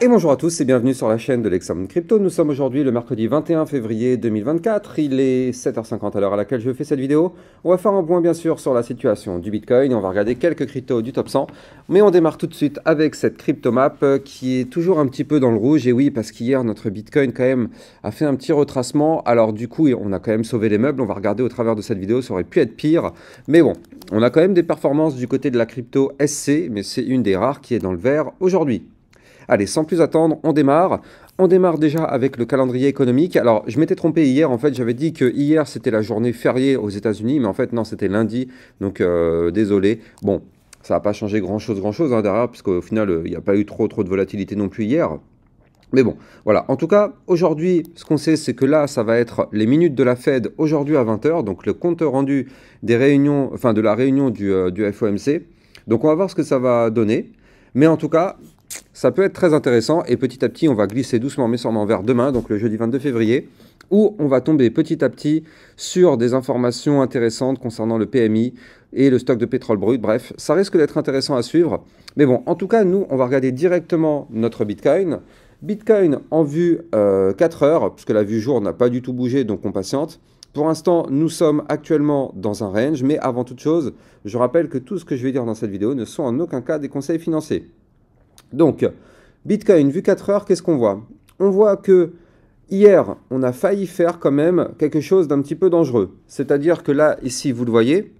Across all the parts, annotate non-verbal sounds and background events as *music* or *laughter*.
Et bonjour à tous et bienvenue sur la chaîne de l'Examen Crypto. Nous sommes aujourd'hui le mercredi 21 février 2024. Il est 7h50 à l'heure à laquelle je fais cette vidéo. On va faire un point bien sûr sur la situation du Bitcoin. On va regarder quelques cryptos du top 100. Mais on démarre tout de suite avec cette crypto map euh, qui est toujours un petit peu dans le rouge. Et oui, parce qu'hier notre Bitcoin quand même a fait un petit retracement. Alors du coup, on a quand même sauvé les meubles. On va regarder au travers de cette vidéo. Ça aurait pu être pire. Mais bon, on a quand même des performances du côté de la crypto SC. Mais c'est une des rares qui est dans le vert aujourd'hui. Allez, sans plus attendre, on démarre. On démarre déjà avec le calendrier économique. Alors, je m'étais trompé hier. En fait, j'avais dit que hier c'était la journée fériée aux États-Unis, mais en fait non, c'était lundi. Donc euh, désolé. Bon, ça n'a pas changé grand-chose, grand-chose hein, derrière, puisqu'au final, euh, il n'y a pas eu trop, trop de volatilité non plus hier. Mais bon, voilà. En tout cas, aujourd'hui, ce qu'on sait, c'est que là, ça va être les minutes de la Fed aujourd'hui à 20h, donc le compte rendu des réunions, enfin de la réunion du euh, FOMC. Donc on va voir ce que ça va donner. Mais en tout cas, ça peut être très intéressant et petit à petit on va glisser doucement mais sûrement vers demain, donc le jeudi 22 février, où on va tomber petit à petit sur des informations intéressantes concernant le PMI et le stock de pétrole brut. Bref, ça risque d'être intéressant à suivre. Mais bon, en tout cas, nous, on va regarder directement notre Bitcoin. Bitcoin en vue 4 euh, heures, puisque la vue jour n'a pas du tout bougé, donc on patiente. Pour l'instant, nous sommes actuellement dans un range, mais avant toute chose, je rappelle que tout ce que je vais dire dans cette vidéo ne sont en aucun cas des conseils financiers. Donc, Bitcoin, vu 4 heures, qu'est-ce qu'on voit On voit que hier, on a failli faire quand même quelque chose d'un petit peu dangereux. C'est-à-dire que là, ici, vous le voyez,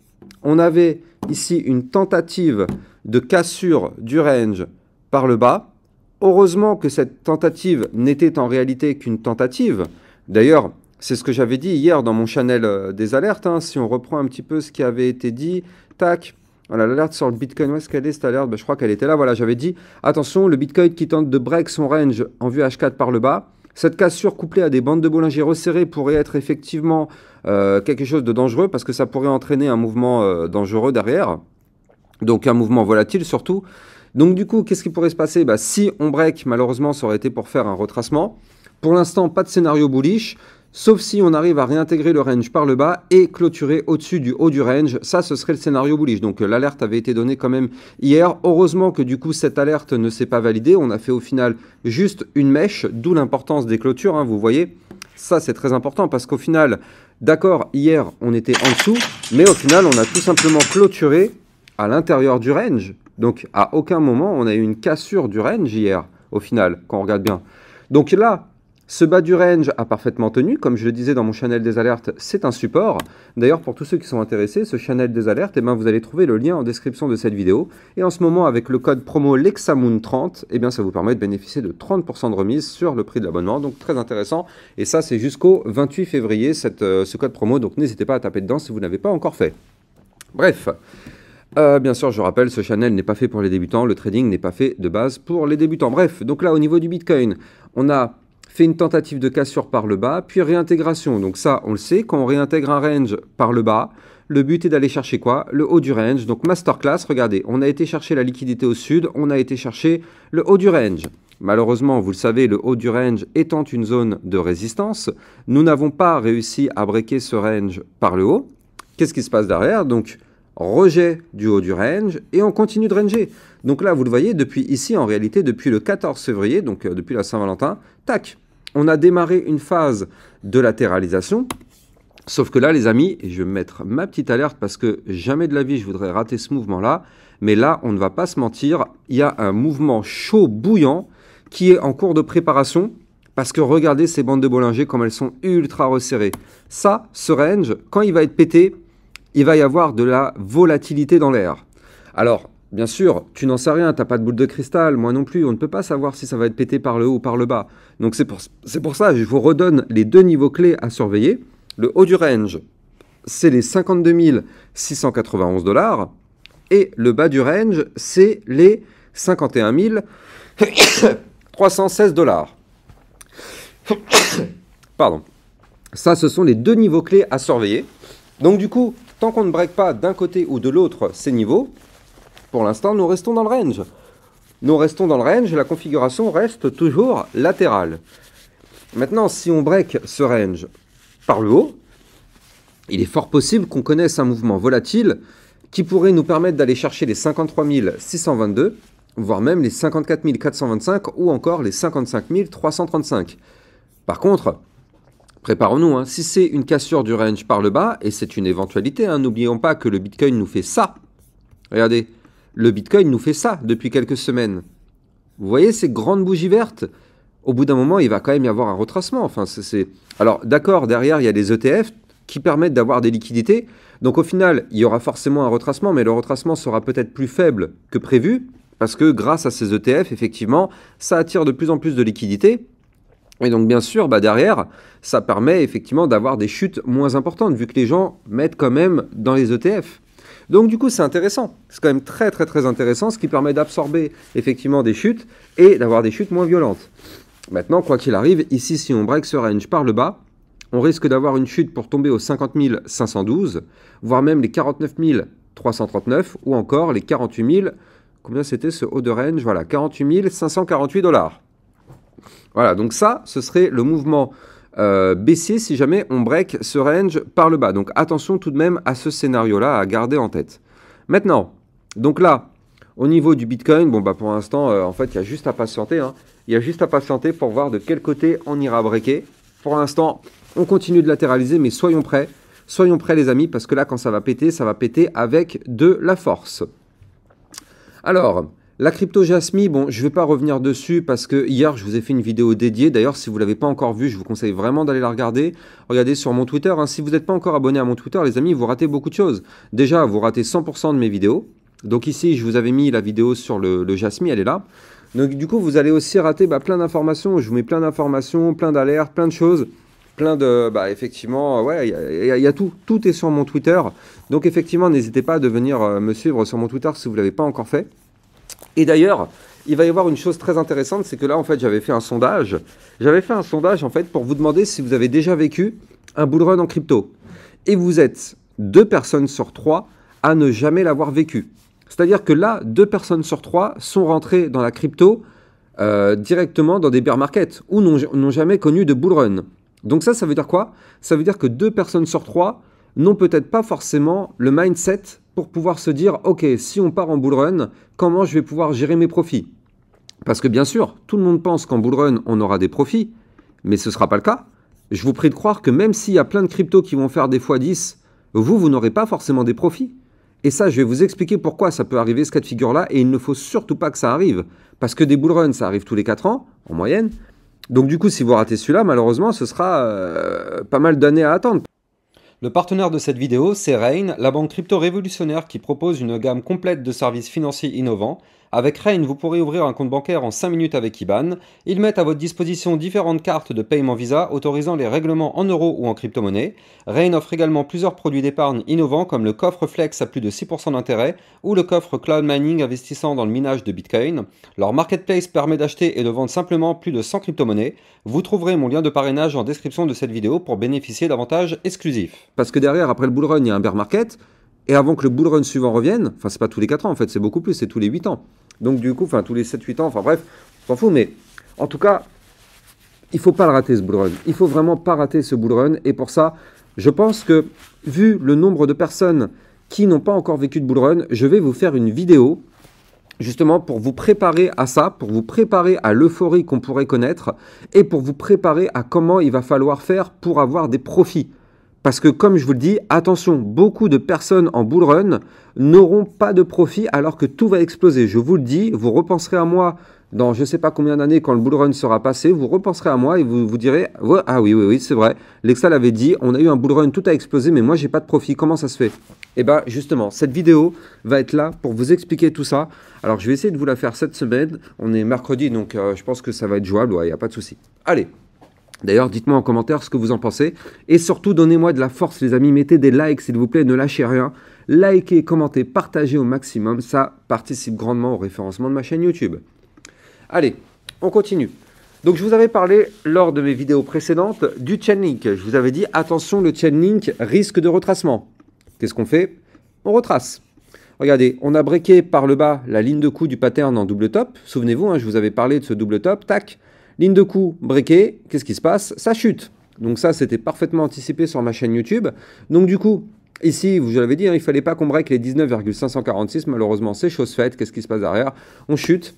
on avait ici une tentative de cassure du range par le bas. Heureusement que cette tentative n'était en réalité qu'une tentative. D'ailleurs, c'est ce que j'avais dit hier dans mon channel euh, des alertes. Hein. Si on reprend un petit peu ce qui avait été dit, tac, voilà, l'alerte sur le Bitcoin, où est-ce qu'elle est cette alerte ben, Je crois qu'elle était là. Voilà, j'avais dit, attention, le Bitcoin qui tente de break son range en vue H4 par le bas. Cette cassure couplée à des bandes de Bollinger resserrées pourrait être effectivement euh, quelque chose de dangereux parce que ça pourrait entraîner un mouvement euh, dangereux derrière. Donc un mouvement volatile surtout. Donc du coup, qu'est-ce qui pourrait se passer ben, Si on break, malheureusement, ça aurait été pour faire un retracement. Pour l'instant, pas de scénario bullish sauf si on arrive à réintégrer le range par le bas et clôturer au-dessus du haut du range. Ça, ce serait le scénario bullish. Donc euh, l'alerte avait été donnée quand même hier. Heureusement que du coup, cette alerte ne s'est pas validée. On a fait au final juste une mèche, d'où l'importance des clôtures, hein, vous voyez. Ça, c'est très important parce qu'au final, d'accord, hier, on était en dessous, mais au final, on a tout simplement clôturé à l'intérieur du range. Donc à aucun moment, on a eu une cassure du range hier, au final, quand on regarde bien. Donc là, ce bas du range a parfaitement tenu, comme je le disais dans mon channel des alertes, c'est un support. D'ailleurs, pour tous ceux qui sont intéressés, ce channel des alertes, et eh ben, vous allez trouver le lien en description de cette vidéo. Et en ce moment, avec le code promo LEXAMOON30, eh bien, ça vous permet de bénéficier de 30% de remise sur le prix de l'abonnement, donc très intéressant. Et ça, c'est jusqu'au 28 février, euh, ce code promo, donc n'hésitez pas à taper dedans si vous n'avez pas encore fait. Bref, euh, bien sûr, je rappelle, ce channel n'est pas fait pour les débutants, le trading n'est pas fait de base pour les débutants. Bref, donc là, au niveau du Bitcoin, on a fait une tentative de cassure par le bas, puis réintégration. Donc ça, on le sait, quand on réintègre un range par le bas, le but est d'aller chercher quoi Le haut du range. Donc masterclass, regardez, on a été chercher la liquidité au sud, on a été chercher le haut du range. Malheureusement, vous le savez, le haut du range étant une zone de résistance, nous n'avons pas réussi à breaker ce range par le haut. Qu'est-ce qui se passe derrière Donc rejet du haut du range, et on continue de ranger. Donc là, vous le voyez, depuis ici, en réalité, depuis le 14 février, donc euh, depuis la Saint-Valentin, tac, on a démarré une phase de latéralisation. Sauf que là, les amis, et je vais mettre ma petite alerte parce que jamais de la vie je voudrais rater ce mouvement-là, mais là, on ne va pas se mentir, il y a un mouvement chaud, bouillant, qui est en cours de préparation, parce que regardez ces bandes de Bollinger comme elles sont ultra resserrées. Ça, ce range, quand il va être pété, il va y avoir de la volatilité dans l'air. Alors, bien sûr, tu n'en sais rien, tu n'as pas de boule de cristal, moi non plus, on ne peut pas savoir si ça va être pété par le haut ou par le bas. Donc c'est pour, pour ça, je vous redonne les deux niveaux clés à surveiller. Le haut du range, c'est les 52 691 dollars, et le bas du range, c'est les 51 316 *coughs* dollars. *coughs* Pardon. Ça, ce sont les deux niveaux clés à surveiller. Donc du coup, Tant qu'on ne break pas d'un côté ou de l'autre ces niveaux, pour l'instant, nous restons dans le range. Nous restons dans le range, la configuration reste toujours latérale. Maintenant, si on break ce range par le haut, il est fort possible qu'on connaisse un mouvement volatile qui pourrait nous permettre d'aller chercher les 53 622, voire même les 54 425 ou encore les 55 335. Par contre, Préparons-nous, hein. si c'est une cassure du range par le bas, et c'est une éventualité, hein, n'oublions pas que le Bitcoin nous fait ça. Regardez, le Bitcoin nous fait ça depuis quelques semaines. Vous voyez ces grandes bougies vertes Au bout d'un moment, il va quand même y avoir un retracement. Enfin, c'est... Alors d'accord, derrière, il y a des ETF qui permettent d'avoir des liquidités. Donc au final, il y aura forcément un retracement, mais le retracement sera peut-être plus faible que prévu, parce que grâce à ces ETF, effectivement, ça attire de plus en plus de liquidités. Et donc bien sûr, bah, derrière, ça permet effectivement d'avoir des chutes moins importantes, vu que les gens mettent quand même dans les ETF. Donc du coup, c'est intéressant. C'est quand même très très très intéressant, ce qui permet d'absorber effectivement des chutes et d'avoir des chutes moins violentes. Maintenant, quoi qu'il arrive, ici, si on break ce range par le bas, on risque d'avoir une chute pour tomber aux 50 512, voire même les 49 339 ou encore les 48 000, combien c'était ce haut de range Voilà, 48 548 dollars. Voilà, donc ça, ce serait le mouvement euh, baissier si jamais on break ce range par le bas. Donc attention tout de même à ce scénario-là à garder en tête. Maintenant, donc là, au niveau du Bitcoin, bon bah pour l'instant, euh, en fait, il y a juste à patienter. Hein. Il y a juste à patienter pour voir de quel côté on ira breaker. Pour l'instant, on continue de latéraliser, mais soyons prêts. Soyons prêts les amis, parce que là, quand ça va péter, ça va péter avec de la force. Alors, la crypto jasmine, bon, je ne vais pas revenir dessus parce que hier, je vous ai fait une vidéo dédiée. D'ailleurs, si vous ne l'avez pas encore vue, je vous conseille vraiment d'aller la regarder. Regardez sur mon Twitter. Hein. Si vous n'êtes pas encore abonné à mon Twitter, les amis, vous ratez beaucoup de choses. Déjà, vous ratez 100% de mes vidéos. Donc ici, je vous avais mis la vidéo sur le, jasmine, elle est là. Donc du coup, vous allez aussi rater bah, plein d'informations. Je vous mets plein d'informations, plein d'alertes, plein de choses plein de. Bah, effectivement, ouais, il y, y, a tout. Tout est sur mon Twitter. Donc, effectivement, n'hésitez pas à venir euh, me suivre sur mon Twitter si vous ne l'avez pas encore fait. Et d'ailleurs, il va y avoir une chose très intéressante, c'est que là, en fait, j'avais fait un sondage. J'avais fait un sondage, en fait, pour vous demander si vous avez déjà vécu un bullrun run en crypto. Et vous êtes deux personnes sur trois à ne jamais l'avoir vécu. C'est-à-dire que là, deux personnes sur trois sont rentrées dans la crypto euh, directement dans des bear markets ou n'ont jamais connu de bullrun. run. Donc ça, ça veut dire quoi Ça veut dire que deux personnes sur trois n'ont peut-être pas forcément le mindset pour pouvoir se dire, ok, si on part en bull run, comment je vais pouvoir gérer mes profits Parce que bien sûr, tout le monde pense qu'en bull run, on aura des profits, mais ce ne sera pas le cas. Je vous prie de croire que même s'il y a plein de cryptos qui vont faire des fois 10, vous, vous n'aurez pas forcément des profits. Et ça, je vais vous expliquer pourquoi ça peut arriver ce cas de figure-là, et il ne faut surtout pas que ça arrive. Parce que des bull run ça arrive tous les 4 ans, en moyenne. Donc du coup, si vous ratez celui-là, malheureusement, ce sera euh, pas mal d'années à attendre. Le partenaire de cette vidéo, c'est Rain, la banque crypto-révolutionnaire qui propose une gamme complète de services financiers innovants avec Rain, vous pourrez ouvrir un compte bancaire en 5 minutes avec IBAN. Ils mettent à votre disposition différentes cartes de paiement Visa autorisant les règlements en euros ou en crypto-monnaie. Rain offre également plusieurs produits d'épargne innovants comme le coffre Flex à plus de 6% d'intérêt ou le coffre Cloud Mining investissant dans le minage de Bitcoin. Leur marketplace permet d'acheter et de vendre simplement plus de 100 crypto-monnaies. Vous trouverez mon lien de parrainage en description de cette vidéo pour bénéficier d'avantages exclusifs. Parce que derrière, après le bullrun, il y a un bear market. Et avant que le bull run suivant revienne, enfin c'est pas tous les 4 ans en fait, c'est beaucoup plus, c'est tous les 8 ans. Donc du coup, tous les 7-8 ans, enfin bref, on s'en fout, mais en tout cas, il faut pas le rater ce bullrun, Il faut vraiment pas rater ce bullrun Et pour ça, je pense que vu le nombre de personnes qui n'ont pas encore vécu de bullrun, je vais vous faire une vidéo justement pour vous préparer à ça, pour vous préparer à l'euphorie qu'on pourrait connaître et pour vous préparer à comment il va falloir faire pour avoir des profits. Parce que comme je vous le dis, attention, beaucoup de personnes en bull run n'auront pas de profit alors que tout va exploser. Je vous le dis, vous repenserez à moi dans je ne sais pas combien d'années quand le bull run sera passé, vous repenserez à moi et vous vous direz ah oui oui oui c'est vrai, Lexa l'avait dit, on a eu un bull run, tout a explosé mais moi j'ai pas de profit, comment ça se fait Eh bien justement, cette vidéo va être là pour vous expliquer tout ça. Alors je vais essayer de vous la faire cette semaine, on est mercredi donc euh, je pense que ça va être jouable, il y n'y a pas de souci. Allez, D'ailleurs, dites-moi en commentaire ce que vous en pensez. Et surtout, donnez-moi de la force, les amis. Mettez des likes, s'il vous plaît. Ne lâchez rien. Likez, commentez, partagez au maximum. Ça participe grandement au référencement de ma chaîne YouTube. Allez, on continue. Donc, je vous avais parlé lors de mes vidéos précédentes du chainlink. Je vous avais dit, attention, le Link risque de retracement. Qu'est-ce qu'on fait On retrace. Regardez, on a breaké par le bas la ligne de coup du pattern en double top. Souvenez-vous, hein, je vous avais parlé de ce double top. Tac Ligne de coup, briquet, qu'est-ce qui se passe Ça chute. Donc ça, c'était parfaitement anticipé sur ma chaîne YouTube. Donc du coup, ici, vous l'avez dit, il hein, il fallait pas qu'on break les 19,546. Malheureusement, c'est chose faite. Qu'est-ce qui se passe derrière On chute.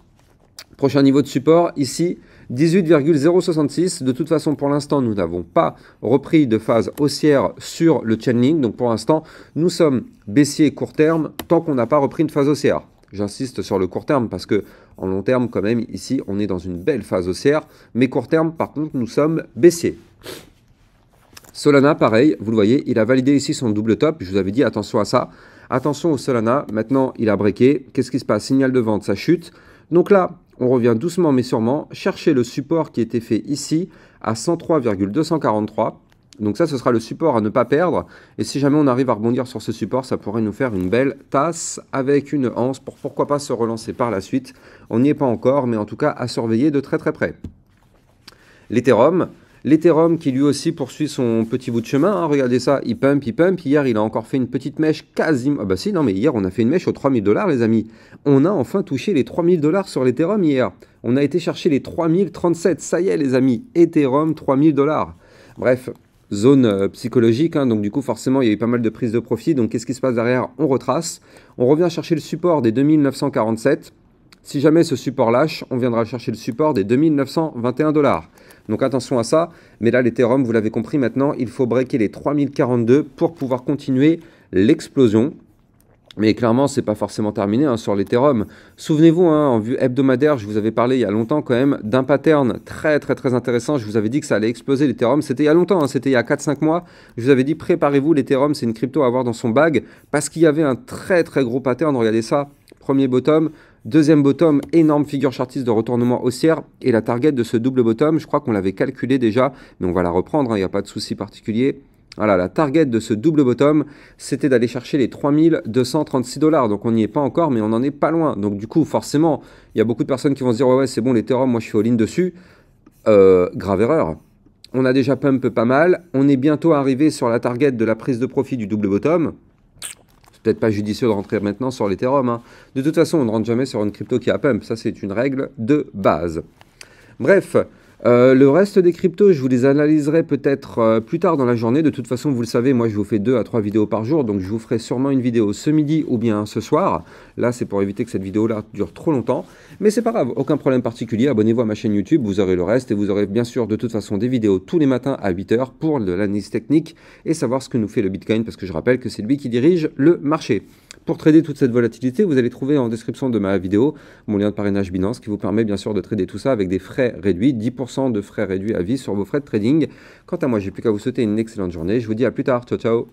Prochain niveau de support, ici, 18,066. De toute façon, pour l'instant, nous n'avons pas repris de phase haussière sur le chainlink. Donc pour l'instant, nous sommes baissiers court terme tant qu'on n'a pas repris une phase haussière. J'insiste sur le court terme parce que en long terme, quand même, ici, on est dans une belle phase haussière. Mais court terme, par contre, nous sommes baissés. Solana, pareil, vous le voyez, il a validé ici son double top. Je vous avais dit attention à ça. Attention au Solana. Maintenant, il a breaké. Qu'est-ce qui se passe Signal de vente, ça chute. Donc là, on revient doucement mais sûrement chercher le support qui était fait ici à 103,243. Donc ça, ce sera le support à ne pas perdre. Et si jamais on arrive à rebondir sur ce support, ça pourrait nous faire une belle tasse avec une anse pour pourquoi pas se relancer par la suite. On n'y est pas encore, mais en tout cas à surveiller de très très près. L'Ethereum. L'Ethereum qui lui aussi poursuit son petit bout de chemin, hein, regardez ça, il pump, il pump. Hier, il a encore fait une petite mèche quasiment. Ah bah si, non, mais hier, on a fait une mèche aux 3000 dollars, les amis. On a enfin touché les 3000 dollars sur l'Ethereum hier. On a été chercher les 3037, ça y est, les amis. Ethereum, 3000 dollars. Bref, zone euh, psychologique. Hein. donc du coup, forcément, il y a eu pas mal de prises de profit. Donc qu'est-ce qui se passe derrière On retrace. On revient chercher le support des 2947. Si jamais ce support lâche, on viendra chercher le support des 2921 dollars. Donc attention à ça. Mais là, l'Ethereum, vous l'avez compris maintenant, il faut breaker les 3042 pour pouvoir continuer l'explosion. Mais clairement, ce n'est pas forcément terminé hein, sur l'Ethereum. Souvenez-vous, hein, en vue hebdomadaire, je vous avais parlé il y a longtemps quand même d'un pattern très très très intéressant. Je vous avais dit que ça allait exploser l'Ethereum. C'était il y a longtemps, hein, c'était il y a 4-5 mois. Je vous avais dit préparez-vous, l'Ethereum, c'est une crypto à avoir dans son bag parce qu'il y avait un très très gros pattern. Regardez ça, premier bottom, Deuxième bottom, énorme figure chartiste de retournement haussière. Et la target de ce double bottom, je crois qu'on l'avait calculé déjà, mais on va la reprendre, il n'y a pas de souci particulier. Voilà, ah la target de ce double bottom, c'était d'aller chercher les 3236 dollars. Donc on n'y est pas encore, mais on n'en est pas loin. Donc du coup, forcément, il y a beaucoup de personnes qui vont se dire, ouais, ouais, c'est bon, l'Ethereum, moi je suis all-in dessus. Euh, grave erreur. On a déjà pump pas mal. On est bientôt arrivé sur la target de la prise de profit du double bottom. C'est peut-être pas judicieux de rentrer maintenant sur l'Ethereum. Hein. De toute façon, on ne rentre jamais sur une crypto qui a pump. Ça, c'est une règle de base. Bref, euh, le reste des cryptos, je vous les analyserai peut-être euh, plus tard dans la journée. De toute façon, vous le savez, moi je vous fais deux à trois vidéos par jour, donc je vous ferai sûrement une vidéo ce midi ou bien ce soir. Là, c'est pour éviter que cette vidéo-là dure trop longtemps. Mais c'est pas grave, aucun problème particulier. Abonnez-vous à ma chaîne YouTube, vous aurez le reste et vous aurez bien sûr de toute façon des vidéos tous les matins à 8h pour de l'analyse technique et savoir ce que nous fait le Bitcoin parce que je rappelle que c'est lui qui dirige le marché. Pour trader toute cette volatilité, vous allez trouver en description de ma vidéo mon lien de parrainage Binance qui vous permet bien sûr de trader tout ça avec des frais réduits, 10% de frais réduits à vie sur vos frais de trading. Quant à moi, j'ai plus qu'à vous souhaiter une excellente journée. Je vous dis à plus tard. Ciao, ciao